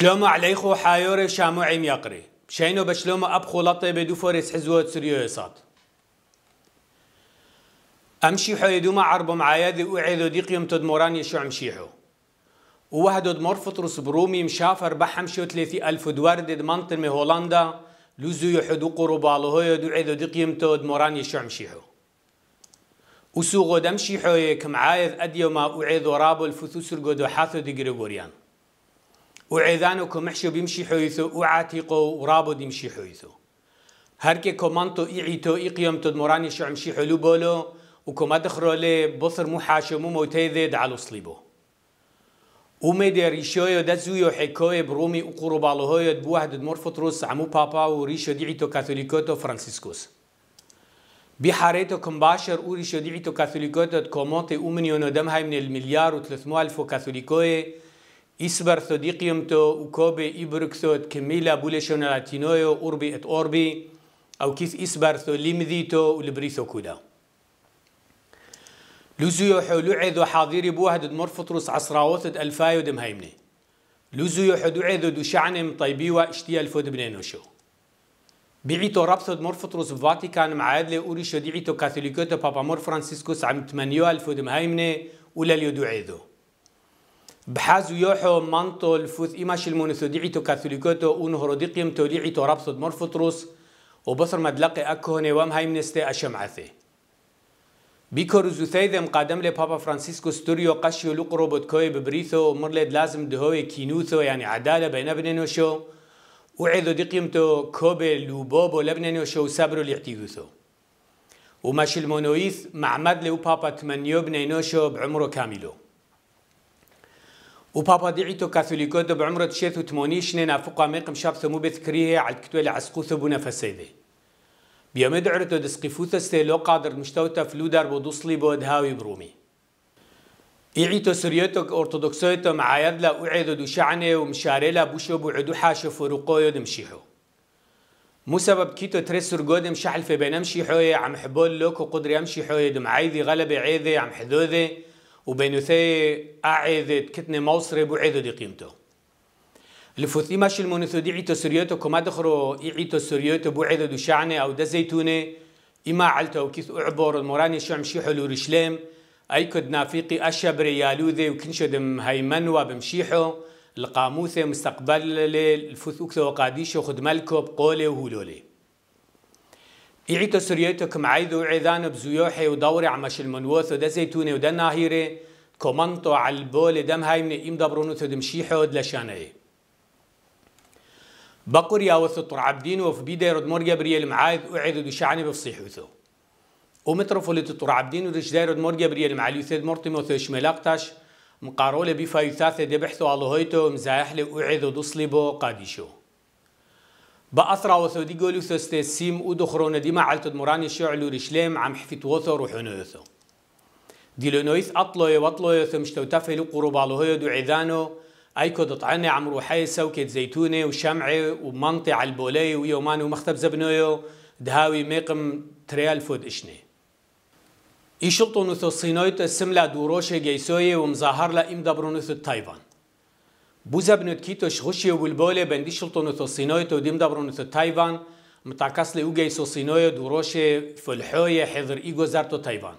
شلوما عليخو حايوري عيم يقري شينو بشلوما أبخو لطي بدو فوريس حزوة سريو يسات أمشي يدوما عربو معايا معايدي وعيدو ديقيم تدموران يشو عمشيحو مشيحو دمور مرفط رسبرومي مشافر بحمشو ثلاثي ألف دوار دوارد دمانت من هولندا لوزو يحدو هو يدو عيدو ديقيم تدموران يشو عمشيحو وسوغو دمشي يكم عايد أديو ما أعيدو رابو الفثوسر قدو حاثو دي غريغوريان وعيدانو محشو بيمشي حويثو وعاتيقو ورابو ديمشي حويثو هركي كومانتو إعيتو إقيمتو دموراني شو عمشي حلو بولو وكما لي بصر محاشو مو ذي دعالو صليبو ومدي ريشويو دزويو حكوي برومي وقورو دبوه دبوهد دمورفطروس عمو بابا وريشو ديعيتو كاثوليكوتو فرانسيسكوس بحاريتو كمباشر وريشو ديعيتو كاثوليكوتو دكومونتي ومنيونو دمهاي من المليار وثلاثمو ألفو كاثوليكوي إسبر صديق يمتو وكوبي إبركسود كميلا بولشون تينويو أوربي ات أوربي أو كيف إسبر ثو تو ولبريثو كودا لوزيو حولو عيدو حاضيري بوهد مرفطرس عصراوثد ألفايو دم هايمني لوزيو حدو عيدو دو شعنم طيبي واشتيا الفود بنينوشو بعيتو رابطة مرفطروس فاتيكان لي أوري شديعيتو كاثوليكوتو بابا مور فرانسيسكوس عم تمنيو الفود مهايمنة ولا اليو دو عيدو بحازو يوحو مانتو الفوث إيماش المونثو ديعيتو كاثوليكوتو ونهرو ديقيم توديعيتو رابطو مرفطروس وبصر مدلقي أكهوني وام هاي منستي أشمعثي بيكو ثايدم قادم لي بابا فرانسيسكو ستوريو قشيو لقرو بودكوي ببريثو مرلد لازم دهوي كينوثو يعني عدالة بين بنينوشو وعيدو تو كوبي لوبوبو لبنينوشو سابرو ليعتيوثو وماشي المونويث معمد لي بابا تمنيو بنينوشو بعمرو كاملو و بابا دعيتو كاثوليكو دب عمره تشيث وثمانين شنين نافقا ميقم شابثو مو بذكريه على الكتوة لعسقو ثبونا فسيدي بيامد دعرتو دسقفوثو ستيلو قادر تفلو دار بو دوصلي بو بودهاوي برومي إعيتو سريوتو كأرتودوكسويتو معايد لا أعيدو دو شعنه ومشاري لا بوشو بو عدو حاشو فروقو يو دمشيحو مو سبب كيتو تريس رقود مشحل في بينام شيحوي عم حبول لوكو قدر يمشي حوي دم عايدي غلبة عيدي عم حدوذي وبينوثي أعذد كتني موصري بعذد قيمته لفوثي ماشي المنثو دي عيتو سريوتو كما دخرو عيتو سريوتو بعذد شعني أو دا زيتوني إما عالتو كيث أعبر المراني شعم شيحو لورشليم أي كد نافيقي أشبري يالوذي وكنشو دم هيمنوا بمشيحو القاموثة مستقبل للفوث أكثر وقاديشو خدمالكو بقولي وهولولي يعيتو سريتو كم عيدو عيدان بزيوحي ودوري عمش المنوث ودا زيتوني ودا ناهيري كومنتو على البول دم هاي من إيم دبرونو تدم شيحو دلشاني بقر يا وثطر عبدين وفي بيدا يرد مور جابريل معايد وعيدو دشعني بفصيحوثو ومترفو لتطر عبدين ورش دايرد مور جابريل معالي ثيد مرتي موثوش ملاقتش مقارولة بفايثاثة دبحثو الله هيتو مزايحلي وعيدو دصلي بو قاديشو با بأسرة وسودي قولي سوستي سيم ودخرونا ديما علتد مراني شعلو رشليم عم حفیت وثو روحونو يثو ديلونويس أطلوي وطلوي ثم تفلو قربالو هيو دو عذانو أيكو دطعنا عم روحي سوكة زيتونة وشمعة ومنطي على البولي ويومان ومختب زبنويو دهاوي ميقم تريال فود إشني إيشلطو نثو الصينويت السملة دوروشي جيسوية ومظاهر لإم دبرو نثو التايوان بوزا بنت كيتوش غشي والبولة بندي صينوية تو ديم وديم دبرنة تايوان متعكس لي اوجي صينوية دروشة فلحوية حضر ايغو زارتو تايوان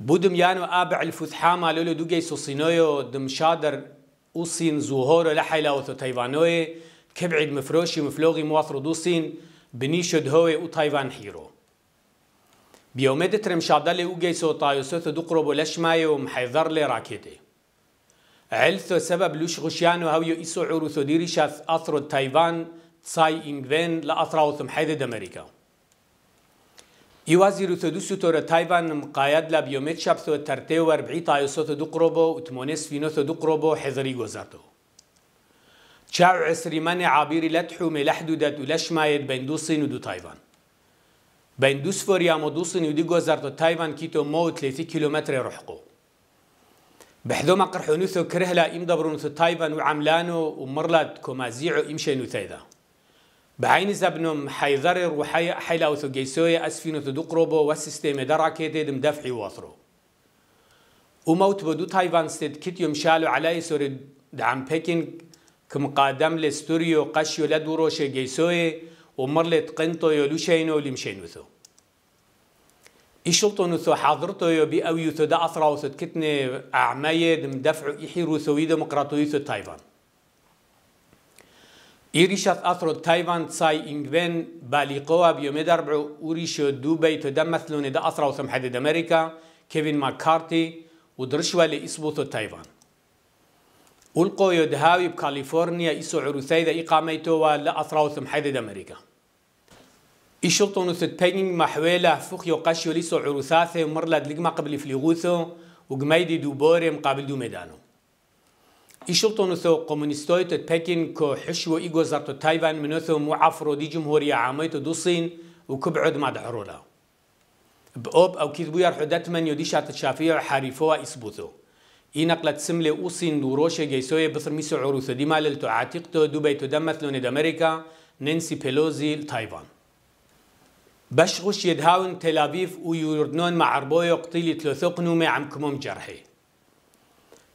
بودم يانو ابع الفثحة مالولو دوجي صينوية دم شادر وصين زوهور لحيلا وثو تايوانوية كبعد مفروشي مفلوغي مواثر دوسين بنيشد هوي وتايوان حيرو بيوميد ترمشادة شادل اوجي سو تايوسوث دقربو لشمايو محيضر لي راكيتي علثو سبب لوش غشيانو هاو يسو عورو ثوديري شاث أثرو تايوان تساي إنغفين لأثراو ثمحيد دمريكا يوازي روثودوسو تورا تايوان مقايد لابيوميت شابثو ترتيو وربعي تايوسوثو دقروبو وتمونيس فينوثو قروبو حذري غزاتو چاو عسري من عابيري لتحو ملحدو ملحدودت مايد بين دو صين ودو تايوان بين دوس فوريا مدوسن ودي غزارتو تايوان كيتو مو 30 كيلومتر رحقو بحذو ما قرحو نوثو كرهلا إم دبرون ثو تايفان وعملانو ومرلاد كومازيعو إمشينو نوثايدا بعين زبنم حيضرر وحي حيلا وثو جيسوية أسفينو ثو دقربو والسيستيم دراكيتي دم دفعي واثرو وموت بدو تايفان ستد كت يوم شالو علي سوري دعم بيكين كمقادم لستوريو قشيو لدوروشي جيسوية ومرلت قنطو يولوشينو لمشينو ثو إشلتو نثو حاضرته يبي أو يثو دا أسرع وثو كتنة أعمية دم دفع إحير وثوي ديمقراطية ثو تايوان إيريشات أثرو تايوان تساي بالي باليقوا بيوميد أربعو أوريشيو دوبي تدم مثلون دا أسرع وثو محدد أمريكا كيفين ماكارتي ودرشوا لإسبوثو تايوان ألقوا يدهاوي بكاليفورنيا إسو عروثي دا إقاميتو ولا أسرع وثو محدد أمريكا إشلتون ستبين محويلة فوق يقاش يوليسو عروثاثة مرلد لقما قبل فليغوثو وقميدي دوبوري مقابل دو ميدانو إشلتون ثو قومونيستوي تتبين كو حشو إيغو زرطو تايوان منوثو معافرو دي جمهورية عاميتو صين وكبعد ما دحرولا بأوب أو كذبو يرحو داتمن يوديشا تشافيع حارفوها إسبوثو إي نقلت سملة أوصين دوروشة جيسوية بثر ميسو عروثو ديما للتعاتيقتو دوبي تدمث لون أمريكا نينسي بيلوزي تايوان بشغش يدهاون تل أبيب ويوردنون مع عربوي يقتيلي تلوثقنو عم كموم جرحي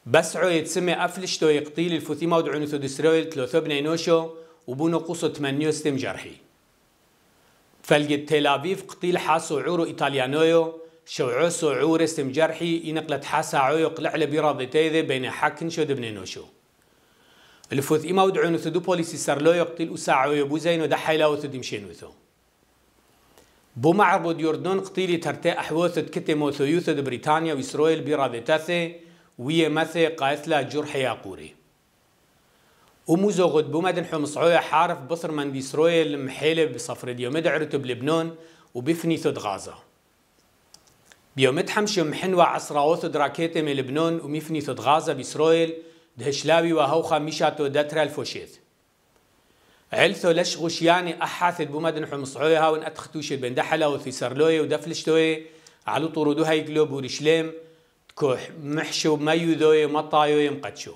بسعو يتسمى أفلش تو يقتيل الفثيمة ودعونو ثودسرويل تلوثو بنينوشو وبونو قوسو تمنيو ستم جرحي فلقد تل أبيب قتيل حاسو عورو إيطاليانويو شوعو عور ستم جرحي ينقلت حاسا عويو قلع لبيراضي تيذي بين حاكن شو دبنينوشو الفثيمة ودعونو دو بوليسي سرلو يقتيل وساعو يبو زينو دحيلا وثودمشينوثو بو معربود يردن قتيلي ترتا أحواثت كتي موثيوثة بريطانيا وإسرائيل برادتاثي ويا مثي قاثلا جرح و موزو غد بو مدن حمصعوية حارف بصر من بإسرائيل محيلة بصفر اليوم دعرتو بلبنان وبفني ثد غازة بيوم تحمش محنوة عصراوث دراكيتي من لبنان ومفني ثد غازة بإسرائيل دهشلاوي وهوخا ميشاتو داترا الفوشيث علثو لش يعني أحاثد بومد حمص مصعوي وان أتختوش البندحلة وفي سرلوي ودفلشتوي علو طرودو هاي قلوب ورشليم كوح محشو مايو ذوي مطايو يمقتشو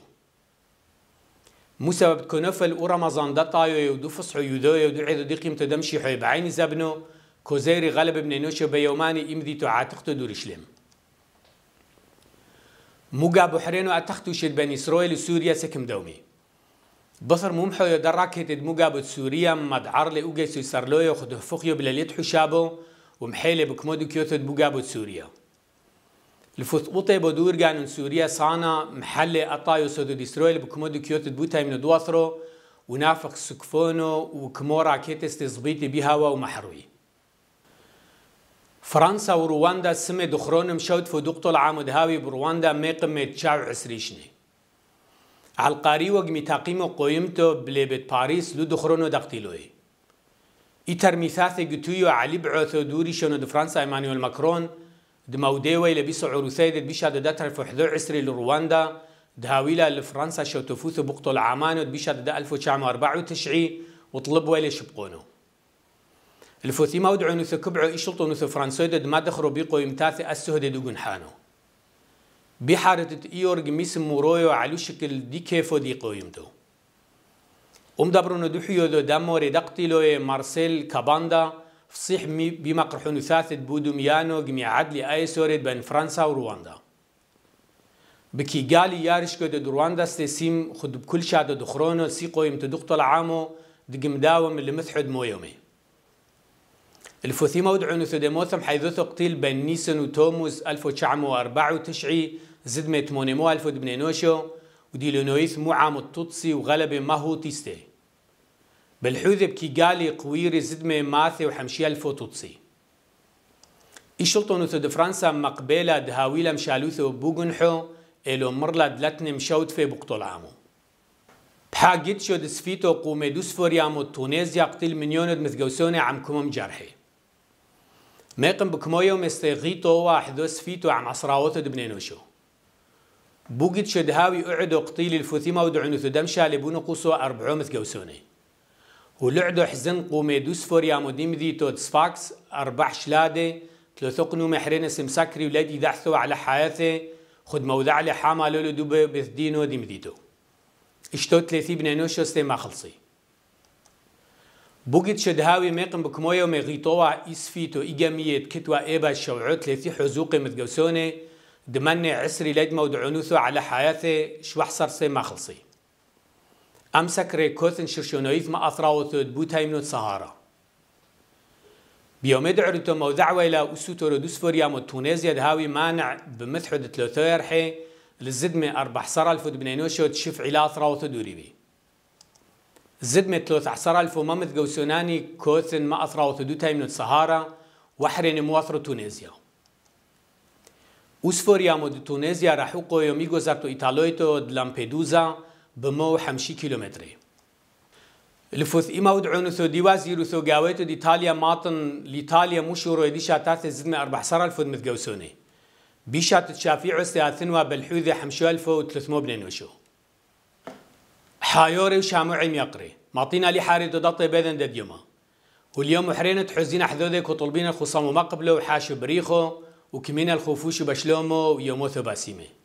مسبب كنفل ورمضان دا طايو ودو فصحو يذوي ودو عيدو دي قيمتو دمشي حي بعين زبنو كوزيري غلب ابن نوشو بيوماني إمدي تعاتقتو دو مو قابو حرينو أتختوش بني إسرائيل وسوريا سكم دومي بصر ممحو محو يدرك هتد مقابل سوريا مدعر لي اوجي سيسرلويا يخد فخيو بلاليت حشابو ومحيلي بكمودو كيوتد بوت سوريا الفوتوطي بدور كان سوريا صانا محل أطايو سودو ديسترويل بكمودو كيوتد بوتاي من دواثرو ونافق سكفونو وكمورا كيتس تزبيتي بيهاوا ومحروي فرنسا ورواندا سمي دخرونم شوت دقتو العامد هاوي برواندا ميقم شاو عسريشني علقاری وەک میتاقیم و قۆیمتۆ بلێ بێت پاریس لو دخرونو و دەقتیلۆی ئیتەر میساسێ گوتووی و علی بعۆتۆ دووری شوێنە دو فرانسا ئەمانوێل مەکرۆن دمەودێوەی لە بیسە عروسای دێت بیشا دەدا تەرفحدۆ عسری لە ڕواندا دهاویلا لە فرانسا شەوتەفوس و بقتۆ لە عمان و بیشا دەدا 1994 وطلب ويلي شبقونو الفوثيما ودعو نوثو كبعو إشلطو نوثو فرانسويدو دما دخرو بيقو يمتاثي أسهد دوغن حانو بحارت إيورج ميسم مورويو على شكل دي كيفو دي قيمتو أم دبرون دوحيو دو دمو ريدقتيلو مارسيل كاباندا فصيح بما قرحون ثاثة بودوميانو جميع عدل أي سوريد بين فرنسا ورواندا بكي قالي يارش كو دو رواندا ستسيم خد بكل شادو دخرونو سيقو يمتدقتو عامو دقم داوم اللي مثحد مو يومي الفثيمة نوثو ديموثم حيث قتيل بين نيسن وتوموس 1994 زد ميتمونيمو لونويث مو عام التوتسي ما ماهو تيستي بالحوذب كيغالي قويري زد ماثي وحمشي 1000 توتسي إشلطون ثد فرنسا مقبلة دهاويلة مشالوثو بوغنحو إلو مرلا دلتن مشاوت في عامو بحا شد دسفيتو قومي دوسفوريامو تونيزيا قتل مليون مثقوسوني كومم جرحي ميقم بكمويو مستيقيتو واحدو سفيتو عم عصراوتو دبنينوشو بوغيت شدهاوي اعدو قطيل الفوثيما ودعونو ثدمشا لبونو قوسو أربعو مثقوسوني ولعدو حزن قومي دوسفور يا مديم ذيتو تسفاكس أربع شلادي تلوثقنو محرين سمساكري ولادي دحثو على حياتي خد موضع لحامة لولو دوبة بثدينو ديم ذيتو اشتو تلاثي بنينوشو استي ما خلصي بوگیت شد هاوی میقم بکمایو میغیتوا اسفیت و ایگمیت کتوا ایبا شوعت لیتی حزوق متقوسونه دمن عسري لجمة ودعنوثه على حياتي شو حصر سي ما خلصي أمسك ريكوثن شرشونويث ما اثراوثو بوتاي من الصهارة بيوم دعرتو مو دعوة إلى أسوتو ردوس فوريا وتونيزيا دهاوي مانع بمثحو دتلوثو يرحي لزدمي اربح صرالفود دبنينوشو تشف علا أثراوث دوريبي زد متلوث عصر الف ومامث قوسوناني كوثن ما اثرا وثدوتاي من السهارة وحرين مواثر تونيزيا وسفوريا مود تونيزيا رحوقو يومي قوزارتو إيطالويتو دلامبيدوزا بمو حمشي كيلومتري لفوث إما ودعون ثو ديوازيرو ثو قاويتو دي إيطاليا ماطن لإيطاليا مشورو يديشا تاث زدنا أربع صار الف ومث قوسوني بيشات تشافيعو سياثنوا بالحوذة حمشو الف وثلثمو بنينوشو حايوري وشامعي ميقري معطينا لي حاري دوداطي بيذن دا دديما واليوم محرينة تحزين حذوذك وطلبين الخصام ومقبله وحاشو بريخو وكمين الخوفوش بشلومو ويومو باسيمي